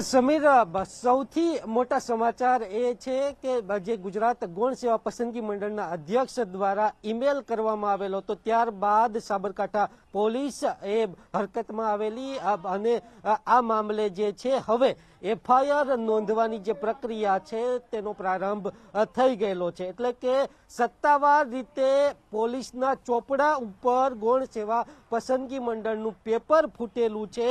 સમીર સૌથી મોટા સમાચાર એ છે કે જે ગુજરાત ગૌણ સેવા પસંદગી મંડળના અધ્યક્ષ દ્વારા ઈમેલ કરવામાં આવેલો તો ત્યારબાદ સાબરકાંઠા પોલીસ એ હરકતમાં આવેલી અને આ મામલે જે છે હવે એફઆઈઆર નોંધવાની જે પ્રક્રિયા છે તેનો પ્રારંભ થઈ ગયેલો છે એટલે કે સત્તાવાર રીતે પોલીસના ચોપડા ઉપર ગૌણ સેવા પસંદગી મંડળનું પેપર ફૂટેલું છે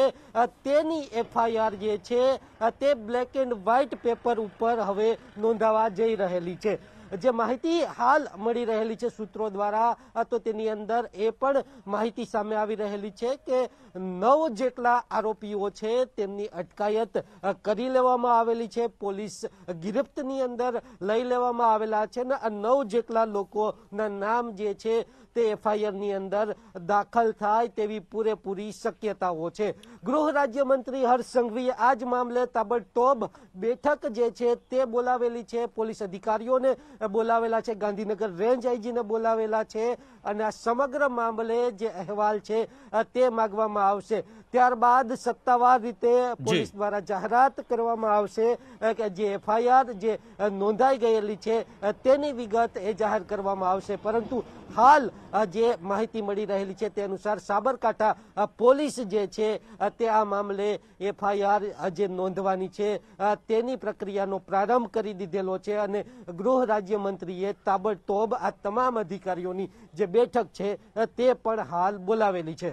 તેની એફઆઈઆર જે છે છે તે બ્લેક એન્ડ વ્હાઇટ પેપર ઉપર હવે નોંધાવા જઈ રહેલી છે જે માહિતી હાલ મળી રહેલી છે સૂત્રો દ્વારા તો તેની અંદર એ પણ માહિતી સામે આવી રહેલી છે કે નવ જેટલા આરોપીઓ છે તેમની અટકાયત કરી લેવામાં આવેલી છે પોલીસ ગિરફ્તની અંદર લઈ લેવામાં આવેલા છે ને આ નવ જેટલા લોકોના નામ જે છે તે એફઆઈઆરની અંદર દાખલ થાય તેવી પૂરેપૂરી શક્યતાઓ છે ગૃહ રાજ્યમંત્રી હર્ષ સંઘવીએ આ જ મામલે તાબડતોબ બેઠક જે છે તે બોલાવેલી છે પોલીસ અધિકારીઓને બોલાવેલા છે ગાંધીનગર રેન્જ આઈજીને બોલાવેલા છે અને આ સમગ્ર મામલે જે અહેવાલ છે તે માગવામાં આવશે ત્યારબાદ સત્તાવાર રીતે પોલીસ દ્વારા જાહેરાત કરવામાં આવશે કે જે એફઆઈઆર જે નોંધાઈ ગયેલી છે તેની વિગત એ જાહેર કરવામાં આવશે પરંતુ હાલ જે માહિતી મળી રહેલી છે તે અનુસાર સાબરકાંઠા પોલીસ જે છે તે આ મામલે એફઆઈઆર જે નોંધવાની છે તેની પ્રક્રિયાનો પ્રારંભ કરી દીધેલો છે અને ગૃહ રાજ્ય રાજ્યમંત્રીએ તાબડતોબ આ તમામ અધિકારીઓની જે બેઠક છે તે પણ હાલ બોલાવેલી છે